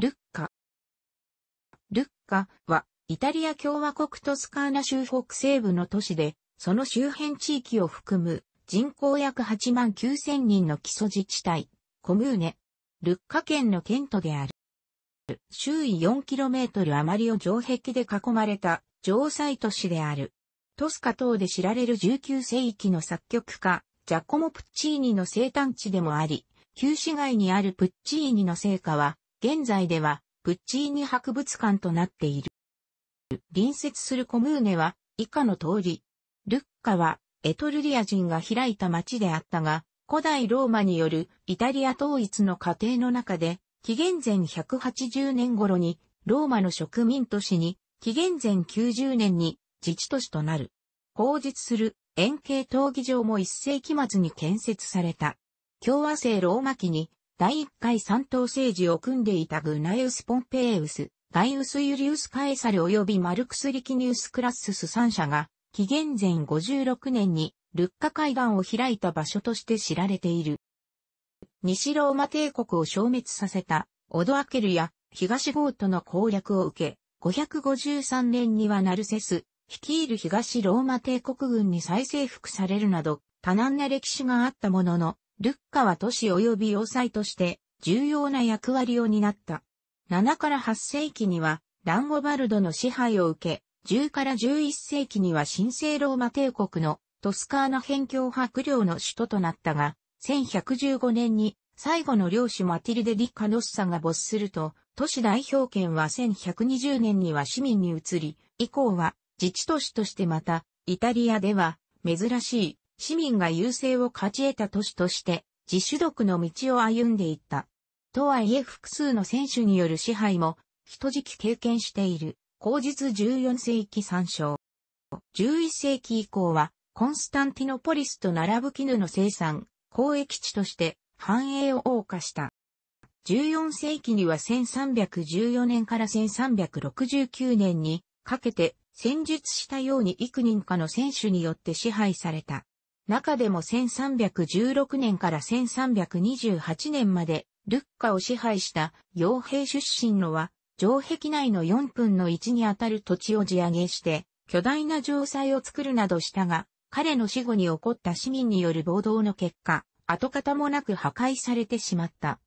ルッカ。ルッカは、イタリア共和国トスカーナ州北西部の都市で、その周辺地域を含む人口約8万9000人の基礎自治体、コムーネ、ルッカ県の県都である。周囲 4km 余りを城壁で囲まれた城塞都市である。トスカ等で知られる19世紀の作曲家、ジャコモ・プッチーニの生誕地でもあり、旧市街にあるプッチーニの聖火は、現在では、プッチーニ博物館となっている。隣接するコムーネは、以下の通り。ルッカは、エトルリア人が開いた町であったが、古代ローマによるイタリア統一の過程の中で、紀元前180年頃に、ローマの植民都市に、紀元前90年に自治都市となる。後述する円形闘技場も1世紀末に建設された。共和制ローマ期に第1回三党政治を組んでいたグナエウス・ポンペイウス、ガイウス・ユリウス・カエサル及びマルクス・リキニウス・クラッスス3社が、紀元前56年にルッカ海岸を開いた場所として知られている。西ローマ帝国を消滅させたオドアケルや東ゴートの攻略を受け、553年にはナルセス、率いる東ローマ帝国軍に再征服されるなど、多難な歴史があったものの、ルッカは都市及び要塞として重要な役割を担った。7から8世紀にはランゴバルドの支配を受け、10から11世紀には神聖ローマ帝国のトスカーナ辺境伯領の首都となったが、1115年に最後の領主マティルデ・ディ・カノッサが没すると、都市代表権は1120年には市民に移り、以降は自治都市としてまた、イタリアでは珍しい市民が優勢を勝ち得た都市として自主独の道を歩んでいった。とはいえ複数の選手による支配も人時期経験している。後日14世紀参照。11世紀以降はコンスタンティノポリスと並ぶ絹の生産、交易地として繁栄を謳歌した。14世紀には1314年から1369年にかけて戦術したように幾人かの選手によって支配された。中でも1316年から1328年まで、ルッカを支配した傭兵出身のは、城壁内の4分の1にあたる土地を地上げして、巨大な城塞を作るなどしたが、彼の死後に起こった市民による暴動の結果、跡形もなく破壊されてしまった。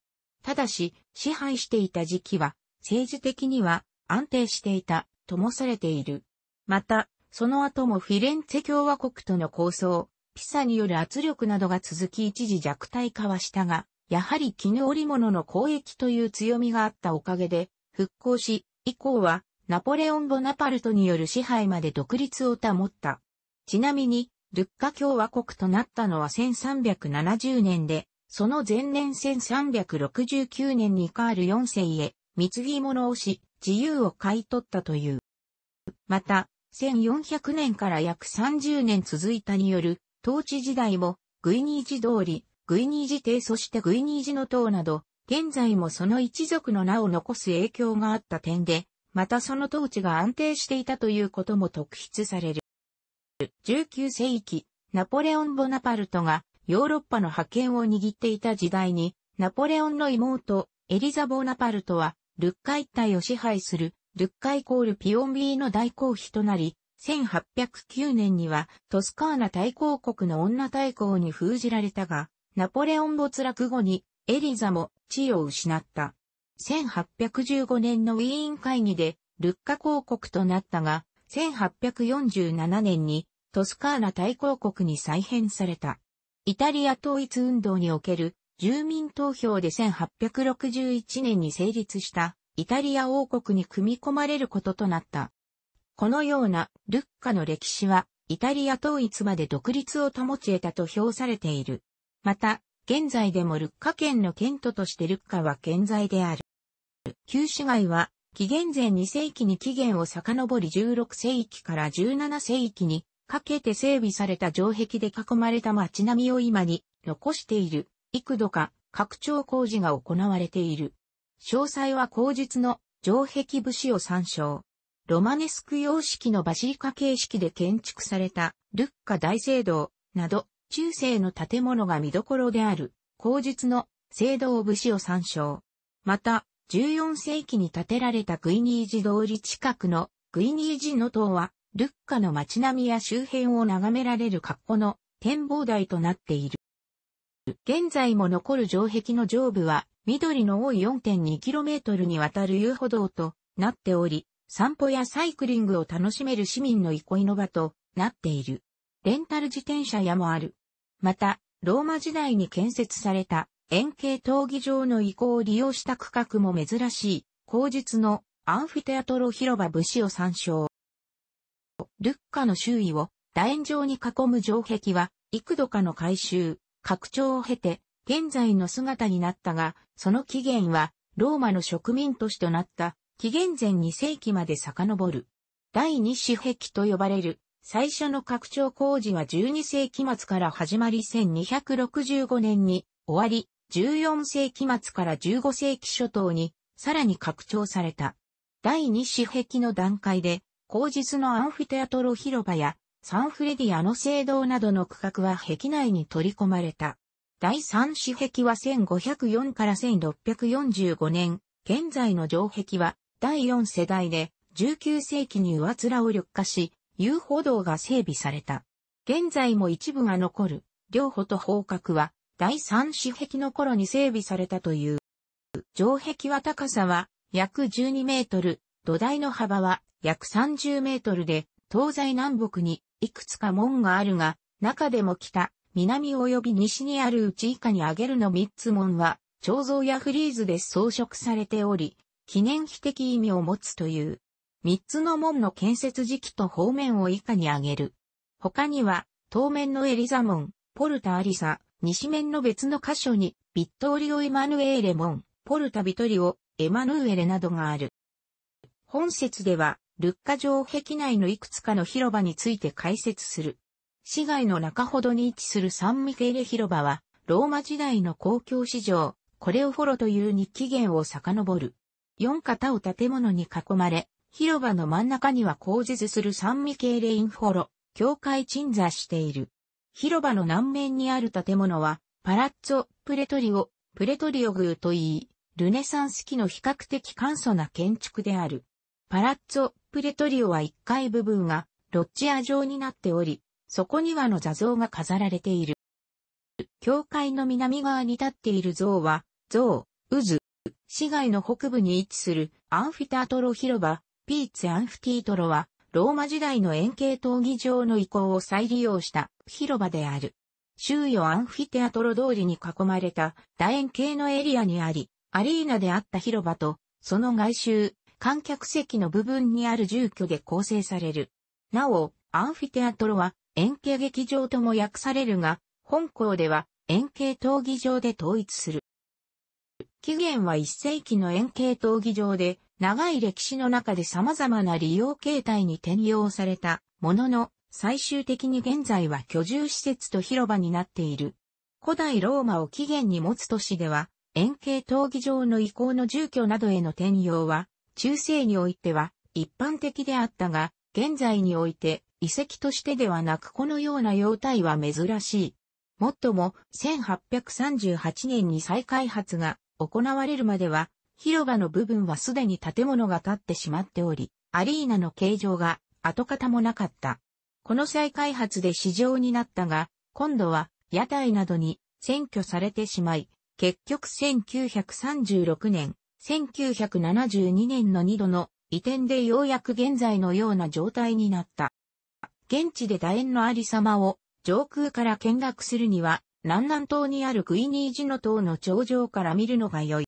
ただし、支配していた時期は、政治的には安定していたともされている。また、その後もフィレンツェ共和国との構想、ピサによる圧力などが続き一時弱体化はしたが、やはり絹織物の交易という強みがあったおかげで、復興し、以降は、ナポレオン・ボナパルトによる支配まで独立を保った。ちなみに、ルッカ共和国となったのは1370年で、その前年1369年にカール4世へ貢ぎ物をし、自由を買い取ったという。また、1400年から約30年続いたによる統治時代も、グイニージ通り、グイニージ帝そしてグイニージの塔など、現在もその一族の名を残す影響があった点で、またその統治が安定していたということも特筆される。19世紀、ナポレオン・ボナパルトがヨーロッパの覇権を握っていた時代に、ナポレオンの妹、エリザ・ボナパルトは、ルッカ一帯を支配する、ルッカイコールピオンビーの大公妃となり、1809年にはトスカーナ大公国の女大公に封じられたが、ナポレオン没落後にエリザも地位を失った。1815年のウィーン会議でルッカ公国となったが、1847年にトスカーナ大公国に再編された。イタリア統一運動における住民投票で1861年に成立したイタリア王国に組み込まれることとなった。このようなルッカの歴史はイタリア統一まで独立を保ち得たと評されている。また、現在でもルッカ県の県都としてルッカは健在である。旧市街は、紀元前2世紀に起源を遡り16世紀から17世紀にかけて整備された城壁で囲まれた街並みを今に残している幾度か拡張工事が行われている。詳細は後述の城壁節を参照。ロマネスク様式のバシリカ形式で建築されたルッカ大聖堂など中世の建物が見どころである口述の聖堂節を参照。また、14世紀に建てられたグイニージ通り近くのグイニージの塔は、ルッカの街並みや周辺を眺められる格好の展望台となっている。現在も残る城壁の上部は、緑の多い 4.2km にわたる遊歩道となっており、散歩やサイクリングを楽しめる市民の憩いの場となっている。レンタル自転車屋もある。また、ローマ時代に建設された円形闘技場の遺構を利用した区画も珍しい、後日のアンフィテアトロ広場武士を参照。ルッカの周囲を楕円状に囲む城壁は幾度かの改修、拡張を経て現在の姿になったが、その起源はローマの植民都市となった紀元前2世紀まで遡る。第二紙壁と呼ばれる最初の拡張工事は12世紀末から始まり1265年に終わり、14世紀末から15世紀初頭にさらに拡張された。第二紙壁の段階で、後日のアンフィテアトロ広場やサンフレディアの聖堂などの区画は壁内に取り込まれた。第三紙壁は1504から1645年、現在の城壁は第4世代で19世紀に上面を緑化し、遊歩道が整備された。現在も一部が残る、両歩と方角は、第3四壁の頃に整備されたという。城壁は高さは約12メートル、土台の幅は約30メートルで、東西南北にいくつか門があるが、中でも北、南及び西にあるうち以下に挙げるの3つ門は、彫像やフリーズで装飾されており、記念碑的意味を持つという。三つの門の建設時期と方面を以下に挙げる。他には、当面のエリザ門、ポルタ・アリサ、西面の別の箇所に、ビットーリオ・エマヌエーレ門、ポルタ・ビトリオ、エマヌエレなどがある。本説では、ルッカ城壁内のいくつかの広場について解説する。市街の中ほどに位置するサンミケーレ広場は、ローマ時代の公共市場、コレオフォロという日記源を遡る。4型を建物に囲まれ、広場の真ん中には工事図する三味系レインフォロ、教会鎮座している。広場の南面にある建物は、パラッツォ・プレトリオ、プレトリオグーといい、ルネサンス期の比較的簡素な建築である。パラッツォ・プレトリオは1階部分がロッジア状になっており、そこにはの座像が飾られている。教会の南側に立っている像は、像、渦、市街の北部に位置するアンフィタートロ広場、ピーツアンフティートロは、ローマ時代の円形闘技場の遺構を再利用した広場である。周囲をアンフィテアトロ通りに囲まれた楕円形のエリアにあり、アリーナであった広場と、その外周、観客席の部分にある住居で構成される。なお、アンフィテアトロは円形劇場とも訳されるが、本校では円形闘技場で統一する。起源は1世紀の円形闘技場で、長い歴史の中で様々な利用形態に転用されたものの、最終的に現在は居住施設と広場になっている。古代ローマを起源に持つ都市では、円形闘技場の移行の住居などへの転用は、中世においては一般的であったが、現在において遺跡としてではなくこのような様態は珍しい。もっとも、1838年に再開発が行われるまでは、広場の部分はすでに建物が建ってしまっており、アリーナの形状が跡形もなかった。この再開発で市場になったが、今度は屋台などに占拠されてしまい、結局1936年、1972年の2度の移転でようやく現在のような状態になった。現地で楕円のありさまを上空から見学するには南南東にあるクイニージの島の頂上から見るのが良い。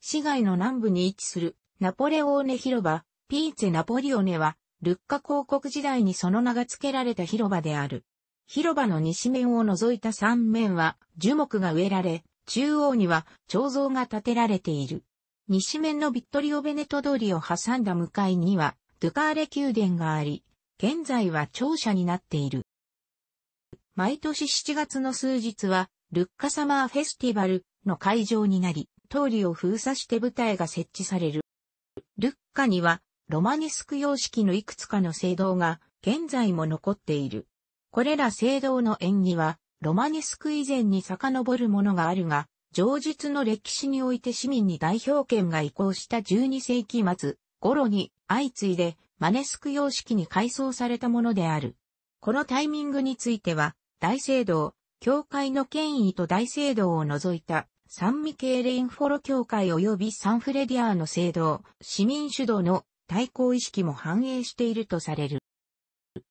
市街の南部に位置するナポレオーネ広場、ピーツェナポリオネは、ルッカ広告時代にその名が付けられた広場である。広場の西面を除いた3面は樹木が植えられ、中央には彫像が建てられている。西面のビットリオベネト通りを挟んだ向かいには、ドゥカーレ宮殿があり、現在は庁舎になっている。毎年7月の数日は、ルッカサマーフェスティバルの会場になり、通りを封鎖して舞台が設置される。ルッカには、ロマネスク様式のいくつかの聖堂が、現在も残っている。これら聖堂の縁起は、ロマネスク以前に遡るものがあるが、上述の歴史において市民に代表権が移行した12世紀末頃に相次いでマネスク様式に改装されたものである。このタイミングについては、大聖堂、教会の権威と大聖堂を除いた、サンミケーレインフォロ教会及びサンフレディアーの聖堂、市民主導の対抗意識も反映しているとされる。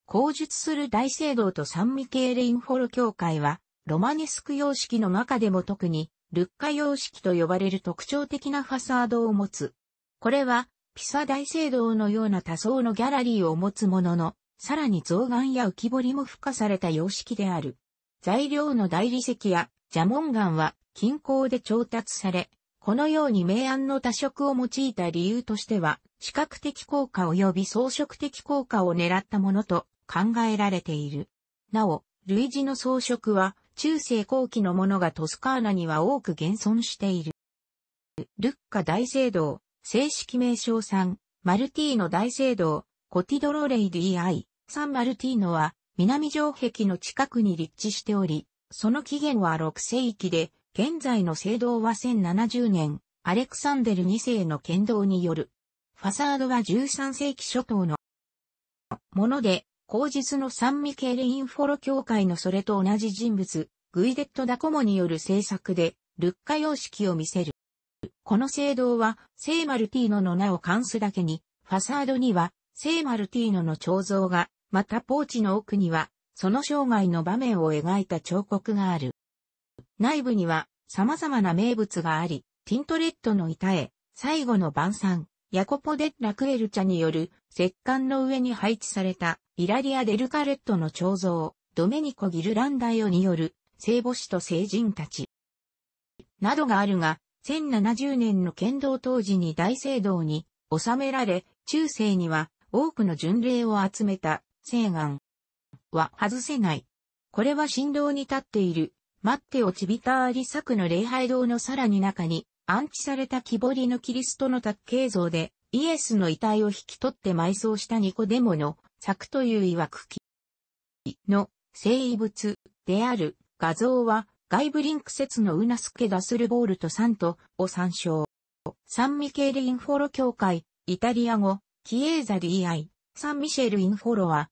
口述する大聖堂とサンミケーレインフォロ教会は、ロマネスク様式の中でも特に、ルッカ様式と呼ばれる特徴的なファサードを持つ。これは、ピサ大聖堂のような多層のギャラリーを持つものの、さらに造眼や浮き彫りも付加された様式である。材料の大理石や蛇紋岩は近郊で調達され、このように明暗の多色を用いた理由としては、視覚的効果及び装飾的効果を狙ったものと考えられている。なお、類似の装飾は中世後期のものがトスカーナには多く現存している。ルッカ大聖堂、正式名称3、マルティーノ大聖堂、コティドロレイディアイ、サンマルティーノは南城壁の近くに立地しており、その起源は6世紀で、現在の聖堂は1070年、アレクサンデル2世の剣道による。ファサードは13世紀初頭のもので、後日のサンミケーレ・インフォロ教会のそれと同じ人物、グイデット・ダコモによる制作で、ルッカ様式を見せる。この聖堂は、聖マルティーノの名を冠すだけに、ファサードには、聖マルティーノの彫像がまたポーチの奥には、その生涯の場面を描いた彫刻がある。内部には、様々な名物があり、ティントレットの板へ、最後の晩餐、ヤコポ・デ・ラクエルチャによる、石棺の上に配置された、イラリア・デルカレットの彫像、ドメニコ・ギルランダイオによる、聖母子と聖人たち。などがあるが、1070年の剣道当時に大聖堂に収められ、中世には多くの巡礼を集めた請願は外せない。これは振動に立っている、待って落ちびたあり作の礼拝堂のさらに中に、安置された木彫りのキリストの卓形像で、イエスの遺体を引き取って埋葬したニコデモの作という曰く木の生物である画像は外部リンク説のウナスケダスルボールとサントを参照。サンミケール・インフォロ協会、イタリア語、キエーザリーアイ、サンミシェル・インフォロは、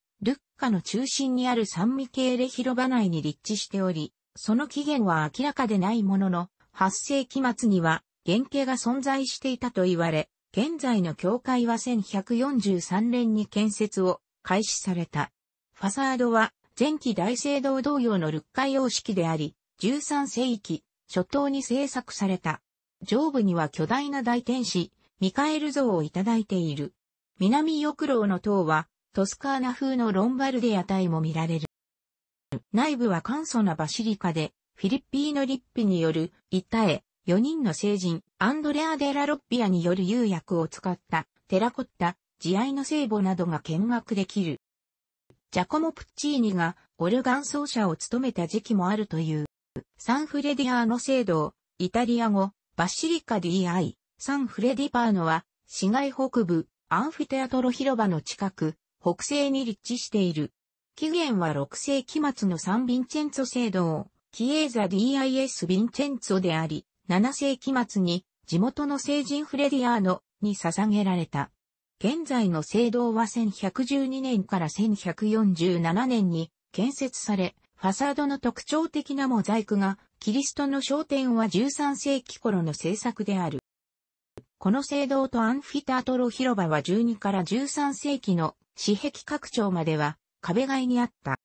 下の中心にある三味系で広場内に立地しており、その起源は明らかでないものの、8世紀末には原型が存在していたと言われ、現在の教会は1143年に建設を開始された。ファサードは前期大聖堂同様の立海様式であり、13世紀初頭に制作された。上部には巨大な大天使、ミカエル像をいただいている。南翼郎の塔はトスカーナ風のロンバルディア体も見られる。内部は簡素なバシリカで、フィリッピーノ・リッピによる、イタエ、4人の聖人、アンドレア・デラ・ロッピアによる釉薬を使った、テラコッタ、慈愛の聖母などが見学できる。ジャコモ・プッチーニが、オルガン奏者を務めた時期もあるという、サンフレディアーノ聖堂、イタリア語、バシリカ・ディアイ、サンフレディパーノは、市街北部、アンフィテアトロ広場の近く、北西に立地している。起源は6世紀末のサン・ヴィンチェンツォ聖堂、キエーザ DIS ヴィンチェンツォであり、7世紀末に地元の聖人フレディアーノに捧げられた。現在の聖堂は1112年から1147年に建設され、ファサードの特徴的なモザイクが、キリストの焦点は13世紀頃の制作である。この聖堂とアンフィタートロ広場は12から13世紀の私壁拡張までは壁外にあった。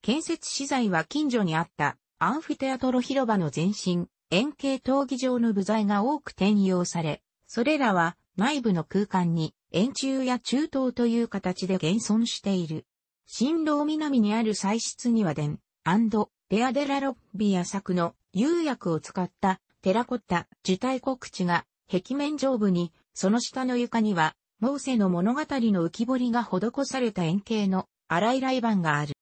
建設資材は近所にあったアンフィテアトロ広場の前身、円形闘技場の部材が多く転用され、それらは内部の空間に円柱や中東という形で現存している。新郎南にある祭室には電、レアデラロッビア作の釉薬を使ったテラコッタ受体告知が壁面上部に、その下の床にはモーセの物語の浮き彫りが施された円形の荒い雷板がある。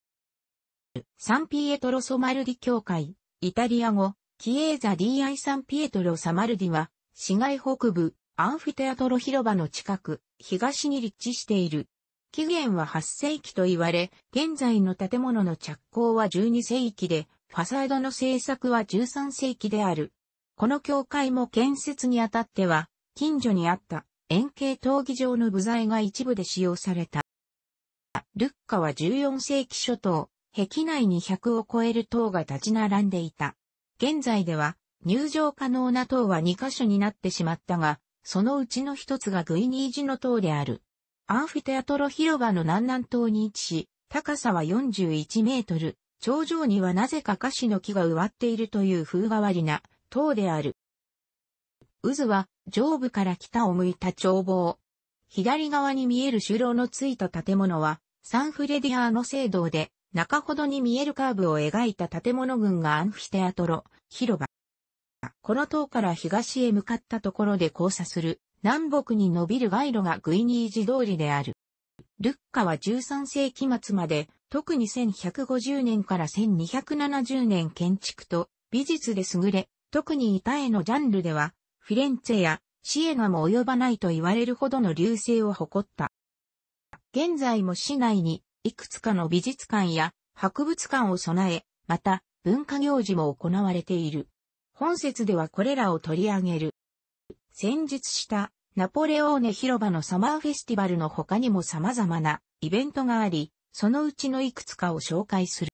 サンピエトロ・ソマルディ教会、イタリア語、キエーザ・ディアイ・サンピエトロ・サマルディは、市街北部、アンフィテアトロ広場の近く、東に立地している。起源は8世紀と言われ、現在の建物の着工は12世紀で、ファサードの制作は13世紀である。この教会も建設にあたっては、近所にあった円形闘技場の部材が一部で使用された。ルッカは14世紀初頭、壁内に100を超える塔が立ち並んでいた。現在では入場可能な塔は2カ所になってしまったが、そのうちの一つがグイニージの塔である。アンフィテアトロ広場の南南東に位置し、高さは41メートル、頂上にはなぜか菓子の木が植わっているという風変わりな塔である。渦は上部から北を向いた眺望。左側に見える就労のついた建物は、サンフレディアーノ聖堂で、中ほどに見えるカーブを描いた建物群がアンフィテアトロ、広場。この塔から東へ向かったところで交差する、南北に伸びる街路がグイニージ通りである。ルッカは13世紀末まで、特に1150年から1270年建築と美術で優れ、特に板絵のジャンルではフィレンツェやシエガも及ばないと言われるほどの流星を誇った。現在も市内にいくつかの美術館や博物館を備え、また文化行事も行われている。本節ではこれらを取り上げる。先日したナポレオーネ広場のサマーフェスティバルの他にも様々なイベントがあり、そのうちのいくつかを紹介する。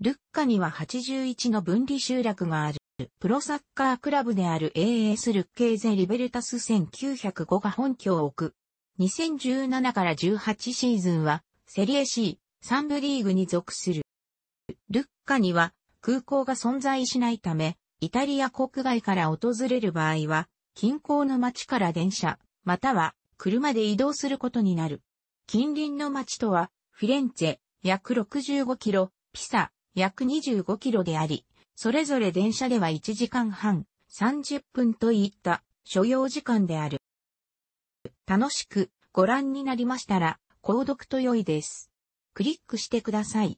ルッカには81の分離集落がある。プロサッカークラブである AS ルッケーゼ・リベルタス1905が本拠を置く。2017から18シーズンは、セリエ C、3部リーグに属する。ルッカには空港が存在しないため、イタリア国外から訪れる場合は、近郊の町から電車、または車で移動することになる。近隣の町とは、フィレンツェ、約65キロ、ピサ、約25キロであり、それぞれ電車では1時間半、30分といった所要時間である。楽しくご覧になりましたら、購読と良いです。クリックしてください。